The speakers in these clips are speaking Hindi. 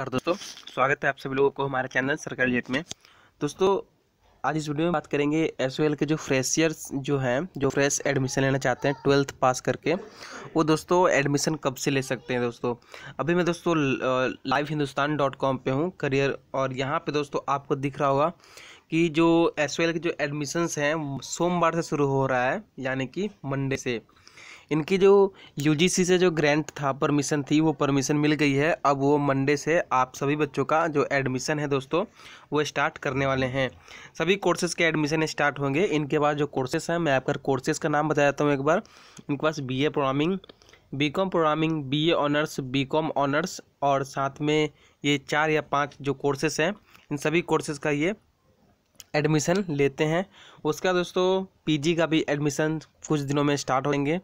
नमस्कार दोस्तों स्वागत है आप सभी लोगों को हमारे चैनल सरकारी जेट में दोस्तों आज इस वीडियो में बात करेंगे एस के जो फ्रेशियर्स जो हैं जो फ्रेश एडमिशन लेना चाहते हैं ट्वेल्थ पास करके वो दोस्तों एडमिशन कब से ले सकते हैं दोस्तों अभी मैं दोस्तों लाइव हिंदुस्तान डॉट कॉम पर हूँ करियर और यहाँ पर दोस्तों आपको दिख रहा होगा कि जो एस के जो एडमिशन्स हैं सोमवार से शुरू हो रहा है यानी कि मंडे से इनकी जो यूजीसी से जो ग्रैंड था परमिशन थी वो परमिशन मिल गई है अब वो मंडे से आप सभी बच्चों का जो एडमिशन है दोस्तों वो स्टार्ट करने वाले हैं सभी कोर्सेज़ के एडमिशन स्टार्ट होंगे इनके बाद जो कोर्सेस हैं मैं आपका कोर्सेज़ का नाम बता देता हूँ एक बार इनके पास B A programming B programming B honours honours B com honours और साथ में ये चार या पाँच जो कोर्सेस हैं इन सभी कोर्सेज़ का ये एडमिशन लेते हैं उसका दोस्तों पीजी का भी एडमिशन कुछ दिनों में स्टार्ट होंगे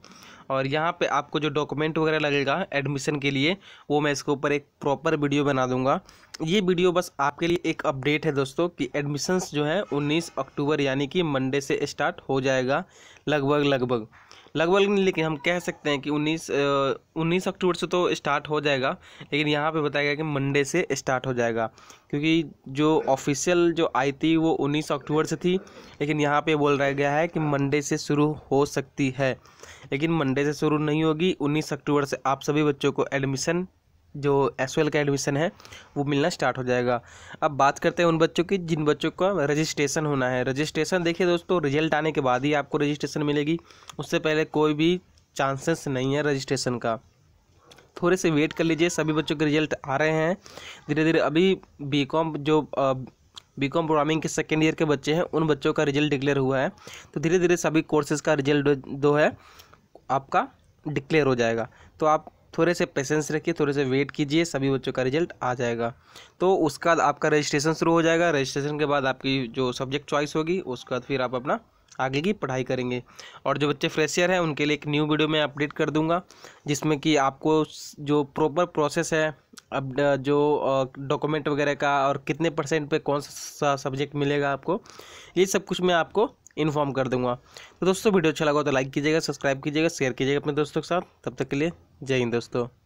और यहाँ पे आपको जो डॉक्यूमेंट वगैरह लगेगा एडमिशन के लिए वो मैं इसके ऊपर एक प्रॉपर वीडियो बना दूंगा ये वीडियो बस आपके लिए एक अपडेट है दोस्तों कि एडमिशन्स जो है 19 अक्टूबर यानी कि मंडे से स्टार्ट हो जाएगा लगभग लगभग लगभग नहीं लेकिन हम कह सकते हैं कि 19 19 अक्टूबर से तो स्टार्ट हो जाएगा लेकिन यहाँ पे बताया गया कि मंडे से स्टार्ट हो जाएगा क्योंकि जो ऑफिशियल जो आई थी वो 19 अक्टूबर से थी लेकिन यहाँ पे बोल रहा गया है कि मंडे से शुरू हो सकती है लेकिन मंडे से शुरू नहीं होगी उन्नीस अक्टूबर से आप सभी बच्चों को एडमिशन जो एस का एडमिशन है वो मिलना स्टार्ट हो जाएगा अब बात करते हैं उन बच्चों की जिन बच्चों का रजिस्ट्रेशन होना है रजिस्ट्रेशन देखिए दोस्तों रिजल्ट आने के बाद ही आपको रजिस्ट्रेशन मिलेगी उससे पहले कोई भी चांसेस नहीं है रजिस्ट्रेशन का थोड़े से वेट कर लीजिए सभी बच्चों के रिजल्ट आ रहे हैं धीरे धीरे अभी बी जो बी कॉम प्रोग्रामिंग के सेकेंड ईयर के बच्चे हैं उन बच्चों का रिजल्ट डिक्लेयर हुआ है तो धीरे धीरे सभी कोर्सेज़ का रिजल्ट जो है आपका डिक्लेयर हो जाएगा तो आप थोड़े से पेशेंस रखिए थोड़े से वेट कीजिए सभी बच्चों का रिजल्ट आ जाएगा तो उसके बाद आपका रजिस्ट्रेशन शुरू हो जाएगा रजिस्ट्रेशन के बाद आपकी जो सब्जेक्ट चॉइस होगी उसके बाद फिर आप अपना आगे की पढ़ाई करेंगे और जो बच्चे फ्रेशियर हैं उनके लिए एक न्यू वीडियो मैं अपडेट कर दूंगा जिसमें कि आपको जो प्रॉपर प्रोसेस है अब जो डॉक्यूमेंट वगैरह का और कितने परसेंट पे कौन सा सब्जेक्ट मिलेगा आपको ये सब कुछ मैं आपको इन्फॉर्म कर दूंगा तो दोस्तों वीडियो अच्छा लगा तो लाइक कीजिएगा सब्सक्राइब कीजिएगा शेयर कीजिएगा अपने दोस्तों के साथ तब तक के लिए जय हिंद दोस्तों